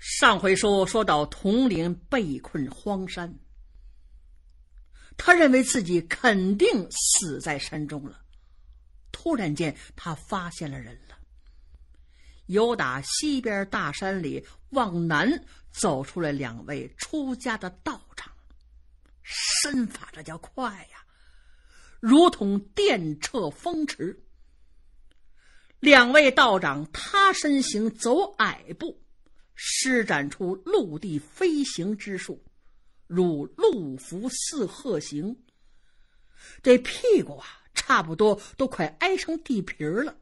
上回书说到铜陵被困荒山，他认为自己肯定死在山中了。突然间，他发现了人了。由打西边大山里往南走出来两位出家的道长，身法这叫快呀，如同电掣风驰。两位道长，他身形走矮步。施展出陆地飞行之术，如陆伏似鹤行。这屁股啊，差不多都快挨成地皮儿了。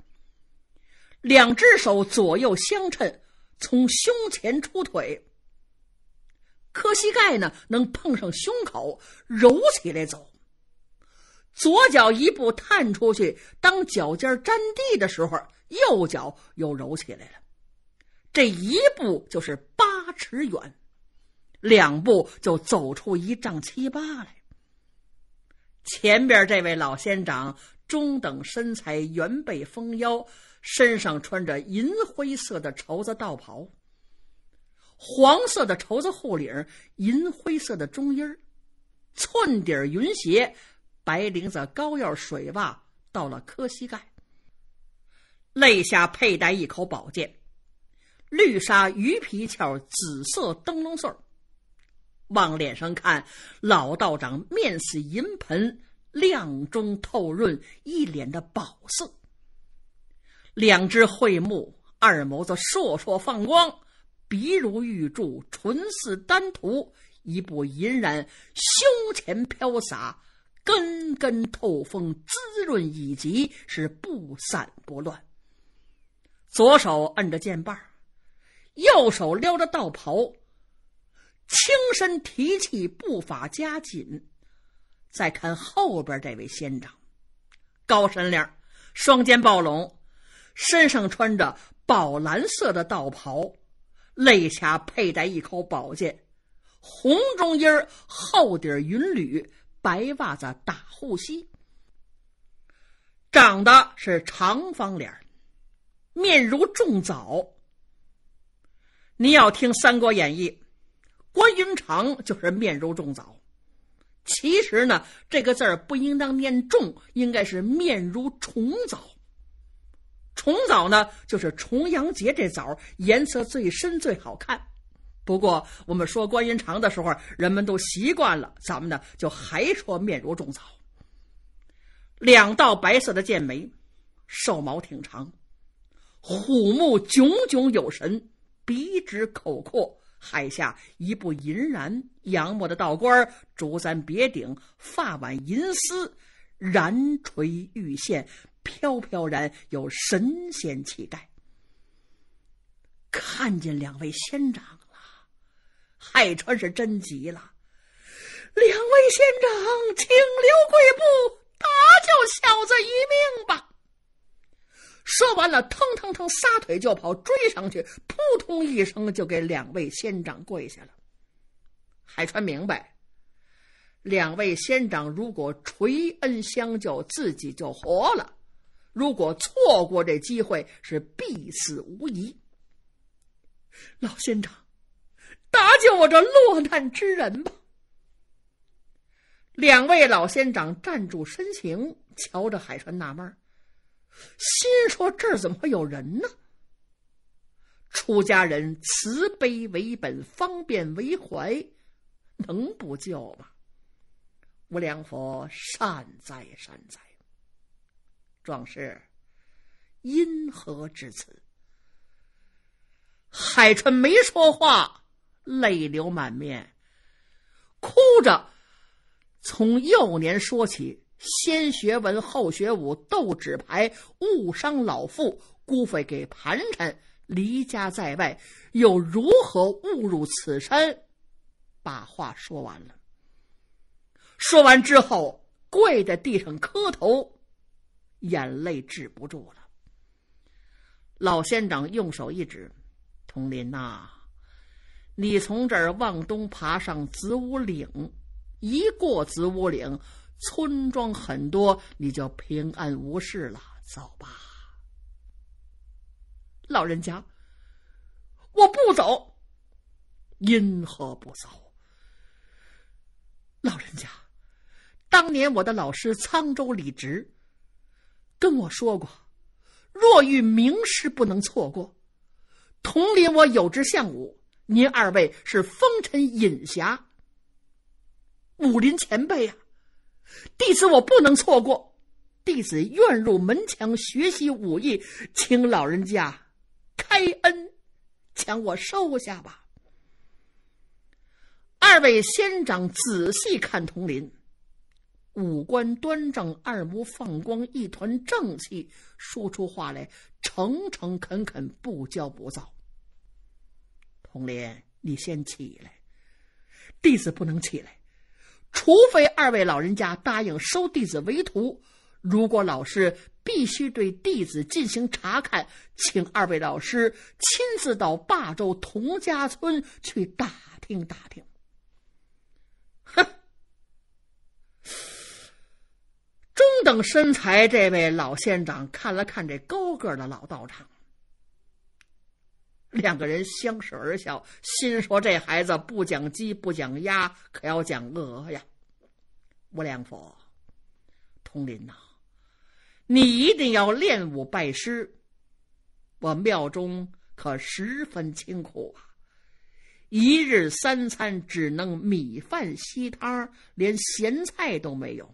两只手左右相衬，从胸前出腿，磕膝盖呢，能碰上胸口，揉起来走。左脚一步探出去，当脚尖沾地的时候，右脚又揉起来了。这一步就是八尺远，两步就走出一丈七八来。前边这位老仙长，中等身材，圆背丰腰，身上穿着银灰色的绸子道袍，黄色的绸子护领，银灰色的中衣儿，寸底云鞋，白绫子高腰水袜，到了磕膝盖，肋下佩戴一口宝剑。绿纱鱼皮鞘，紫色灯笼穗儿，往脸上看，老道长面似银盆，亮中透润，一脸的宝色。两只慧目，二眸子烁烁放光，鼻如玉柱，唇似丹涂，一部银然，胸前飘洒，根根透风，滋润以及是不散不乱。左手摁着剑把。右手撩着道袍，轻身提气，步伐加紧。再看后边这位仙长，高身量，双肩抱拢，身上穿着宝蓝色的道袍，肋下佩戴一口宝剑，红中衣儿，厚底儿云履，白袜子打护膝。长得是长方脸儿，面如重枣。你要听《三国演义》，关云长就是面如重枣。其实呢，这个字儿不应当念“重”，应该是“面如重枣”。重枣呢，就是重阳节这枣颜色最深最好看。不过我们说关云长的时候，人们都习惯了，咱们呢就还说面如重枣。两道白色的剑眉，瘦毛挺长，虎目炯炯有神。鼻直口阔，海下一部银然，杨墨的道官儿，竹簪别顶，发挽银丝，然垂玉线，飘飘然有神仙气概。看见两位仙长了，海川是真急了。两位仙长，请留贵步，搭救小子一命吧。说完了，腾腾腾，撒腿就跑，追上去，扑通一声就给两位仙长跪下了。海川明白，两位仙长如果垂恩相救，自己就活了；如果错过这机会，是必死无疑。老仙长，搭救我这落难之人吧！两位老仙长站住身形，瞧着海川纳闷儿。心说：“这儿怎么会有人呢？”出家人慈悲为本，方便为怀，能不救吗？无量佛，善哉善哉！壮士，因何至此？海川没说话，泪流满面，哭着从幼年说起。先学文后学武，斗纸牌误伤老父，孤负给盘缠，离家在外，又如何误入此山？把话说完了。说完之后，跪在地上磕头，眼泪止不住了。老县长用手一指：“童林呐，你从这儿往东爬上子午岭，一过子午岭。”村庄很多，你就平安无事了。走吧，老人家。我不走，因何不走？老人家，当年我的老师沧州李直跟我说过：“若遇名师，不能错过。”同领我有志向武，您二位是风尘隐侠，武林前辈呀。弟子我不能错过，弟子愿入门墙学习武艺，请老人家开恩，将我收下吧。二位仙长仔细看童林，五官端正，二目放光，一团正气，说出话来诚诚恳恳，不骄不躁。童林，你先起来，弟子不能起来。除非二位老人家答应收弟子为徒，如果老师必须对弟子进行查看，请二位老师亲自到霸州童家村去打听打听。哼，中等身材这位老县长看了看这高个的老道长。两个人相视而笑，心说：“这孩子不讲鸡，不讲鸭，可要讲鹅呀！”吴良福，童林呐，你一定要练武拜师。我庙中可十分清苦啊，一日三餐只能米饭稀汤，连咸菜都没有。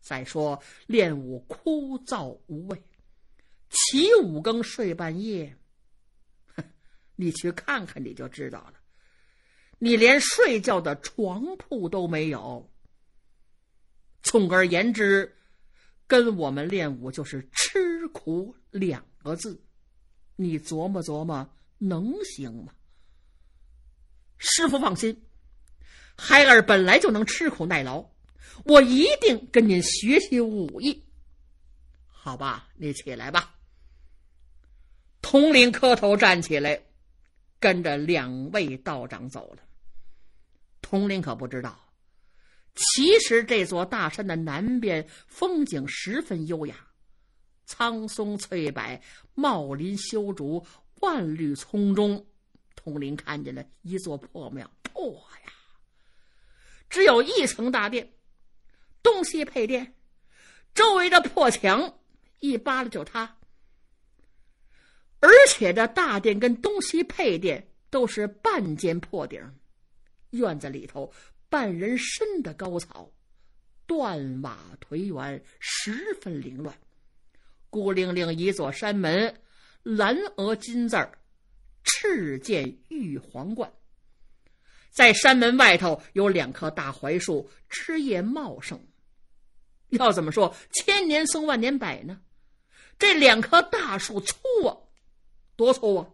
再说练武枯燥无味，起五更睡半夜。你去看看，你就知道了。你连睡觉的床铺都没有。总而言之，跟我们练武就是吃苦两个字。你琢磨琢磨，能行吗？师傅放心，孩儿本来就能吃苦耐劳，我一定跟您学习武艺。好吧，你起来吧。统领磕头站起来。跟着两位道长走了，童林可不知道，其实这座大山的南边风景十分优雅，苍松翠柏，茂林修竹，万绿丛中，童林看见了一座破庙，破呀，只有一层大殿，东西配殿，周围的破墙一扒拉就塌。而且这大殿跟东西配殿都是半间破顶，院子里头半人深的高草，断瓦颓垣，十分凌乱。孤零零一座山门，蓝额金字儿，剑玉皇冠。在山门外头有两棵大槐树，枝叶茂盛。要怎么说千年松万年柏呢？这两棵大树粗啊！多粗啊！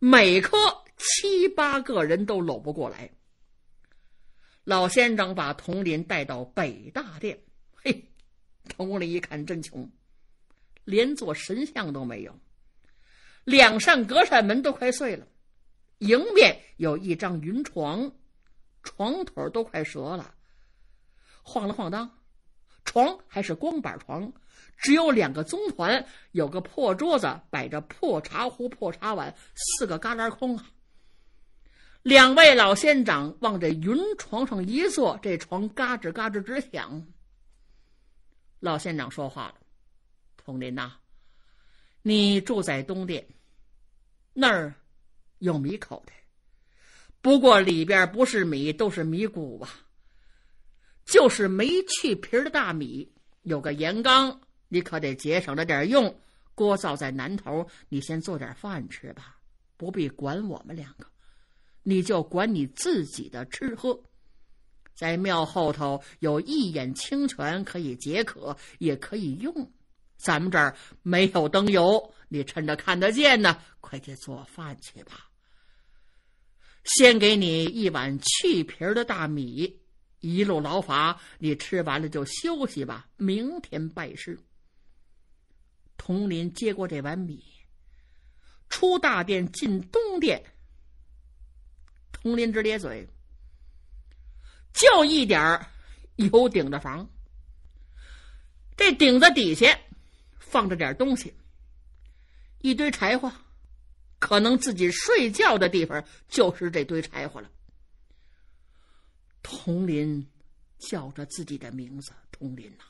每颗七八个人都搂不过来。老先长把佟林带到北大殿，嘿，佟林一看真穷，连座神像都没有，两扇隔扇门都快碎了，迎面有一张云床，床腿都快折了，晃了晃荡，床还是光板床。只有两个宗团，有个破桌子，摆着破茶壶、破茶碗，四个旮旯空啊。两位老县长往这云床上一坐，这床嘎吱嘎吱直响。老县长说话了：“童林呐，你住在东殿那儿，有米口袋，不过里边不是米，都是米谷吧？就是没去皮的大米，有个盐缸。”你可得节省着点用，锅灶在南头，你先做点饭吃吧，不必管我们两个，你就管你自己的吃喝。在庙后头有一眼清泉，可以解渴，也可以用。咱们这儿没有灯油，你趁着看得见呢，快去做饭去吧。先给你一碗去皮的大米，一路劳乏，你吃完了就休息吧，明天拜师。佟林接过这碗米，出大殿进东殿。佟林直咧嘴，就一点儿有顶的房，这顶子底下放着点东西，一堆柴火，可能自己睡觉的地方就是这堆柴火了。佟林叫着自己的名字：“佟林呐，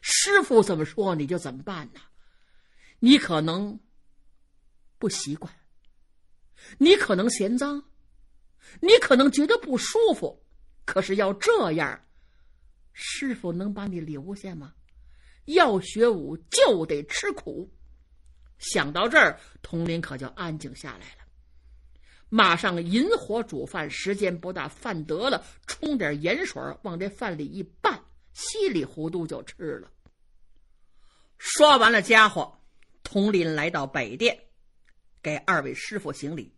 师傅怎么说你就怎么办呐？你可能不习惯，你可能嫌脏，你可能觉得不舒服。可是要这样，师傅能把你留下吗？要学武就得吃苦。想到这儿，佟林可就安静下来了，马上引火煮饭。时间不大，饭得了，冲点盐水往这饭里一拌，稀里糊涂就吃了。刷完了家伙。童林来到北殿，给二位师傅行礼。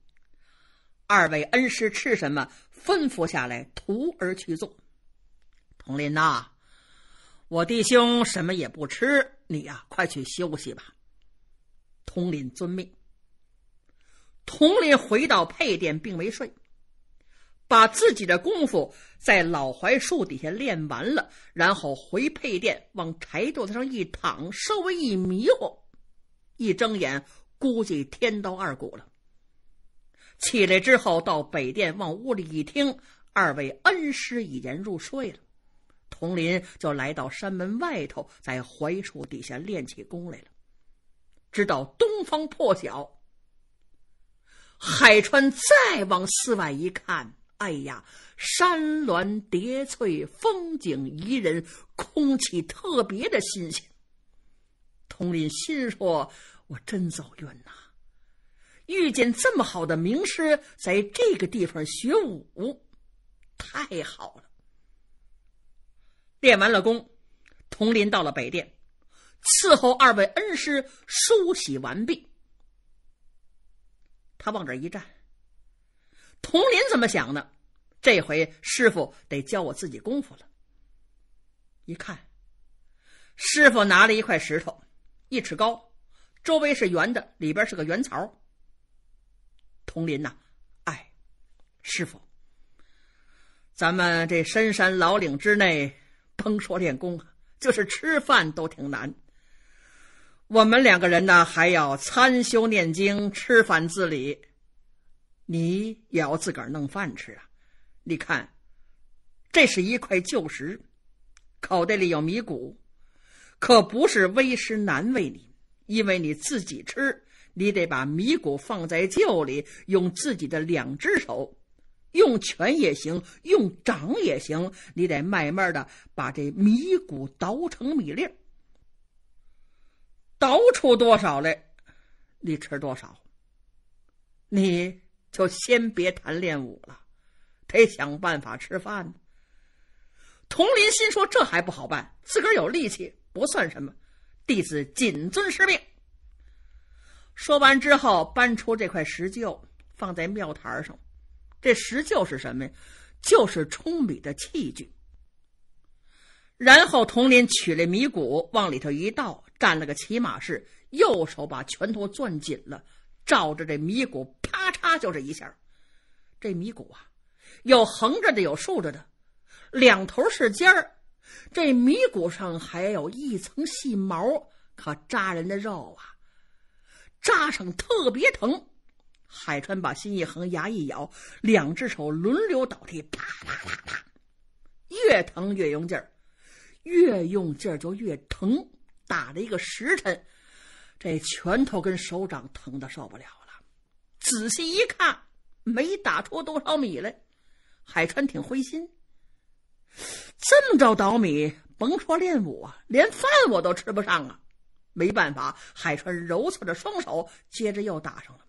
二位恩师吃什么，吩咐下来，徒儿去做。童林呐，我弟兄什么也不吃，你呀，快去休息吧。童林遵命。童林回到配殿，并没睡，把自己的功夫在老槐树底下练完了，然后回配殿，往柴垛子上一躺，稍微一迷糊。一睁眼，估计天都二鼓了。起来之后，到北殿往屋里一听，二位恩师已然入睡了。童林就来到山门外头，在槐树底下练起功来了，直到东方破晓。海川再往寺外一看，哎呀，山峦叠翠，风景宜人，空气特别的新鲜。佟林心说：“我真走运呐，遇见这么好的名师，在这个地方学武，太好了。”练完了功，佟林到了北殿，伺候二位恩师梳洗完毕。他往这一站，佟林怎么想呢？这回师傅得教我自己功夫了。一看，师傅拿了一块石头。一尺高，周围是圆的，里边是个圆槽。童林呐，哎，师傅，咱们这深山老岭之内，甭说练功，就是吃饭都挺难。我们两个人呢，还要参修念经、吃饭自理，你也要自个儿弄饭吃啊？你看，这是一块旧石，口袋里有米谷。可不是为师难为你，因为你自己吃，你得把米谷放在臼里，用自己的两只手，用拳也行，用掌也行，你得慢慢的把这米谷捣成米粒儿，捣出多少来，你吃多少。你就先别谈练武了，得想办法吃饭。佟林心说：“这还不好办，自个儿有力气。”不算什么，弟子谨遵师命。说完之后，搬出这块石臼，放在庙台上。这石臼是什么呀？就是冲米的器具。然后，童林取了米谷，往里头一倒，站了个骑马式，右手把拳头攥紧了，照着这米谷，啪嚓就是一下。这米谷啊，有横着的，有竖着的，两头是尖儿。这米谷上还有一层细毛，可扎人的肉啊，扎上特别疼。海川把心一横，牙一咬，两只手轮流倒地，啪啪啪啪，越疼越用劲儿，越用劲儿就越疼。打了一个时辰，这拳头跟手掌疼的受不了了。仔细一看，没打出多少米来，海川挺灰心。这么着倒米，甭说练武啊，连饭我都吃不上啊！没办法，海川揉搓着双手，接着又打上了，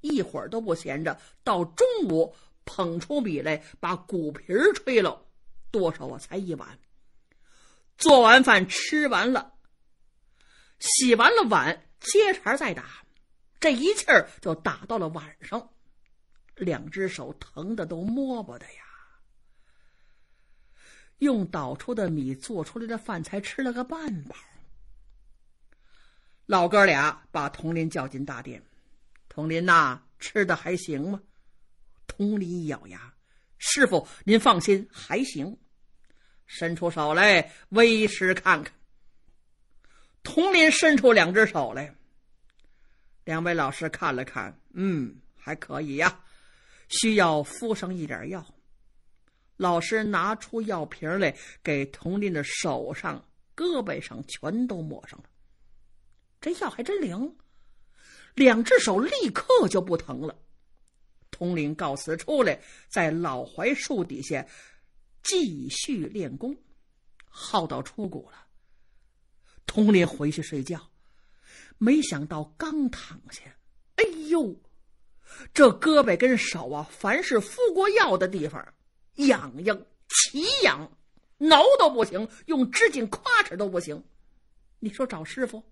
一会儿都不闲着。到中午捧出米来，把骨皮儿吹了，多少我才一碗。做完饭，吃完了，洗完了碗，接茬再打，这一气儿就打到了晚上，两只手疼的都摸不得呀。用倒出的米做出来的饭才吃了个半饱。老哥俩把童林叫进大殿：“童林呐，吃的还行吗？”童林一咬牙：“师傅，您放心，还行。”伸出手来，为师看看。童林伸出两只手来。两位老师看了看：“嗯，还可以呀，需要敷上一点药。”老师拿出药瓶来，给童林的手上、胳膊上全都抹上了。这药还真灵，两只手立刻就不疼了。童林告辞出来，在老槐树底下继续练功，耗到出谷了。童林回去睡觉，没想到刚躺下，哎呦，这胳膊跟手啊，凡是敷过药的地方。痒痒，奇痒，挠都不行，用指甲夸拭都不行。你说找师傅？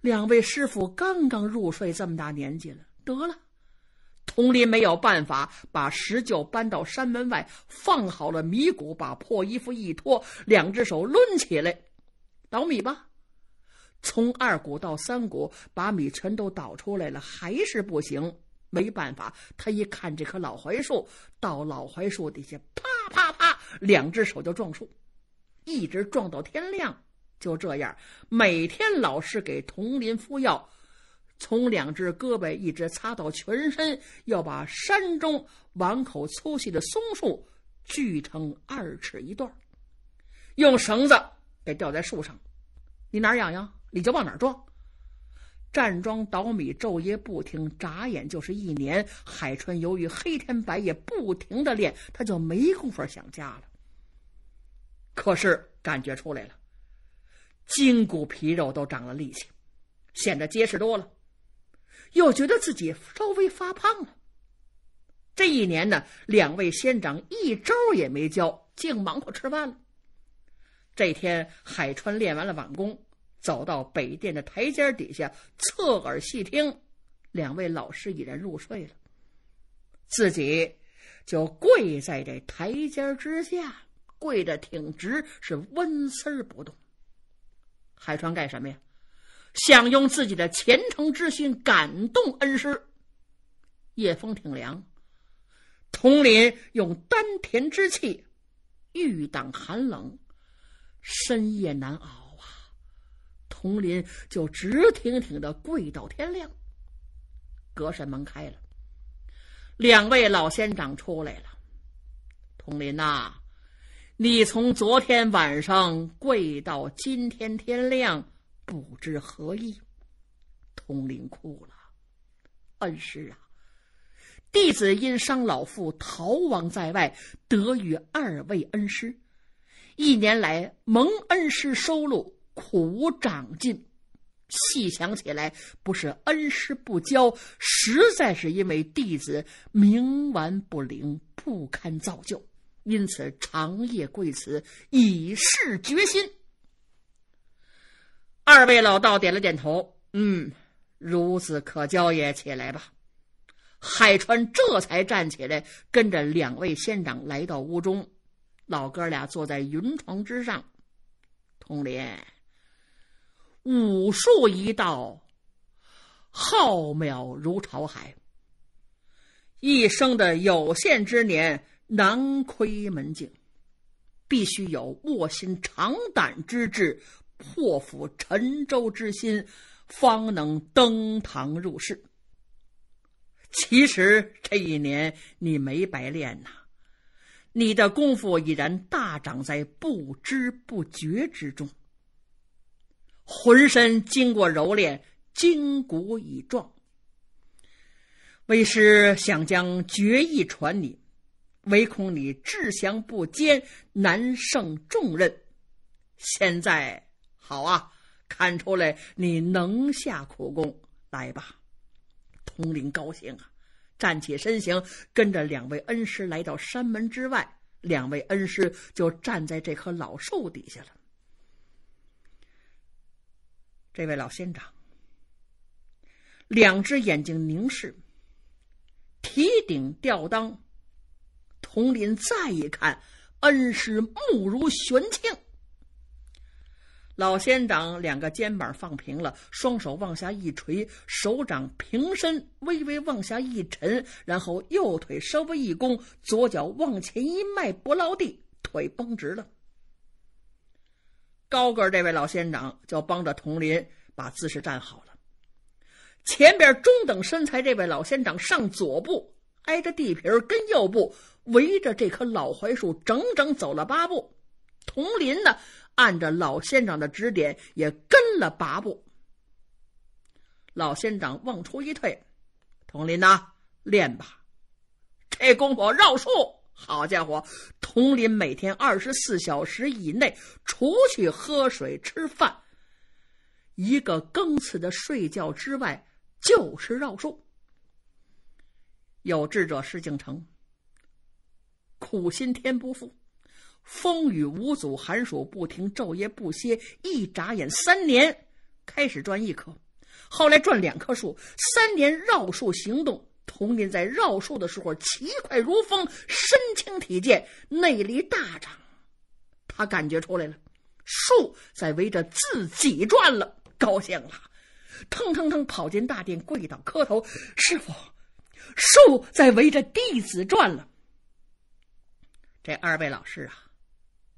两位师傅刚刚入睡，这么大年纪了，得了。童林没有办法，把石臼搬到山门外，放好了米谷，把破衣服一脱，两只手抡起来倒米吧。从二谷到三谷，把米全都倒出来了，还是不行。没办法，他一看这棵老槐树，到老槐树底下，啪啪啪，两只手就撞树，一直撞到天亮。就这样，每天老师给童林敷药，从两只胳膊一直擦到全身，要把山中碗口粗细的松树锯成二尺一段，用绳子给吊在树上。你哪痒痒，你就往哪撞。站桩倒米，昼夜不停，眨眼就是一年。海川由于黑天白夜不停的练，他就没工夫想家了。可是感觉出来了，筋骨皮肉都长了力气，显得结实多了，又觉得自己稍微发胖了。这一年呢，两位仙长一招也没教，净忙活吃饭了。这天，海川练完了晚功。走到北殿的台阶底下，侧耳细听，两位老师已然入睡了。自己就跪在这台阶之下，跪得挺直，是纹丝儿不动。海川干什么呀？想用自己的虔诚之心感动恩师。夜风挺凉，童林用丹田之气御挡寒冷，深夜难熬。童林就直挺挺的跪到天亮。隔扇门开了，两位老仙长出来了。童林呐，你从昨天晚上跪到今天天亮，不知何意？童林哭了，恩师啊，弟子因伤老父逃亡在外，得与二位恩师，一年来蒙恩师收录。苦长进，细想起来，不是恩师不教，实在是因为弟子冥顽不灵，不堪造就。因此，长夜跪此，以示决心。二位老道点了点头，嗯，孺子可教也。起来吧。海川这才站起来，跟着两位仙长来到屋中。老哥俩坐在云床之上，通灵。武术一道，浩渺如潮海。一生的有限之年，难窥门径，必须有卧薪尝胆之志，破釜沉舟之心，方能登堂入室。其实这一年你没白练呐，你的功夫已然大涨，在不知不觉之中。浑身经过揉炼，筋骨已壮。为师想将绝艺传你，唯恐你志向不坚，难胜重任。现在好啊，看出来你能下苦功，来吧！童林高兴啊，站起身形，跟着两位恩师来到山门之外。两位恩师就站在这棵老树底下了。这位老仙长，两只眼睛凝视，提顶吊裆，童林再一看，恩师目如玄庆。老仙长两个肩膀放平了，双手往下一垂，手掌平伸，微微往下一沉，然后右腿稍微一弓，左脚往前一迈，不落地，腿绷直了。高个这位老仙长就帮着童林把姿势站好了，前边中等身材这位老仙长上左步，挨着地皮跟右步围着这棵老槐树整整走了八步，童林呢按着老仙长的指点也跟了八步，老仙长往出一退，童林呐练吧，这功夫绕树。好家伙，童林每天二十四小时以内，除去喝水吃饭，一个更次的睡觉之外，就是绕树。有志者事竟成，苦心天不负，风雨无阻，寒暑不停，昼夜不歇，一眨眼三年，开始赚一棵，后来赚两棵树，三年绕树行动。童林在绕树的时候，奇快如风，身轻体健，内力大涨。他感觉出来了，树在围着自己转了，高兴了，腾腾腾跑进大殿，跪倒磕头：“师傅，树在围着弟子转了。”这二位老师啊，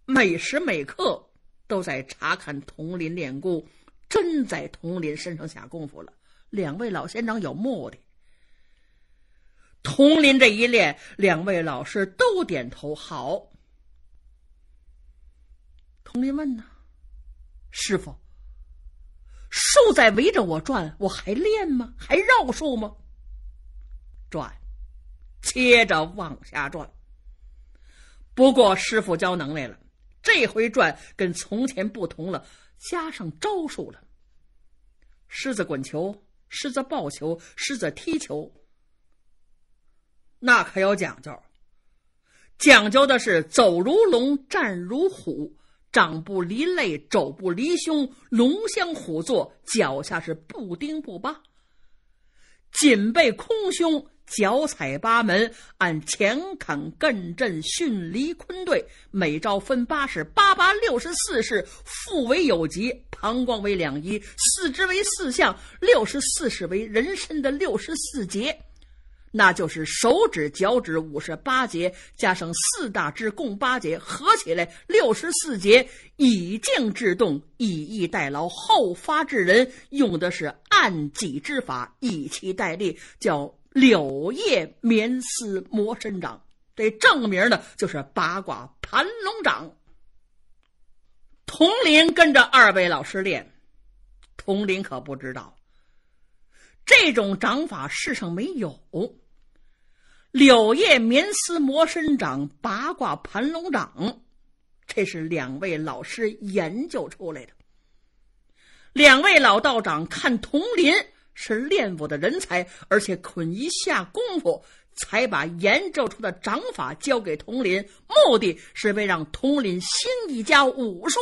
每时每刻都在查看童林练功，真在童林身上下功夫了。两位老先生有目的。童林这一练，两位老师都点头。好，童林问呢：“师傅，树在围着我转，我还练吗？还绕树吗？”转，接着往下转。不过师傅教能耐了，这回转跟从前不同了，加上招数了：狮子滚球，狮子抱球，狮子踢球。那可有讲究，讲究的是走如龙，站如虎，掌不离肋，肘不离胸，龙相虎坐，脚下是不丁不八，紧背空胸，脚踩八门，按乾坎艮震巽离坤兑，每招分八式，八八六十四式，腹为有极，膀胱为两仪，四肢为四象，六十四式为人身的六十四节。那就是手指、脚趾五十八节，加上四大支共八节，合起来六十四节。以静制动，以逸待劳，后发制人，用的是按己之法，以气代力，叫柳叶绵丝磨身掌。这正名呢，就是八卦盘龙掌。童林跟着二位老师练，童林可不知道，这种掌法世上没有。柳叶绵丝磨身掌，八卦盘龙掌，这是两位老师研究出来的。两位老道长看童林是练武的人才，而且肯下功夫，才把研究出的掌法交给童林。目的是为让童林兴一家武术。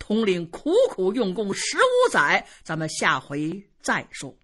童林苦苦用功十五载，咱们下回再说。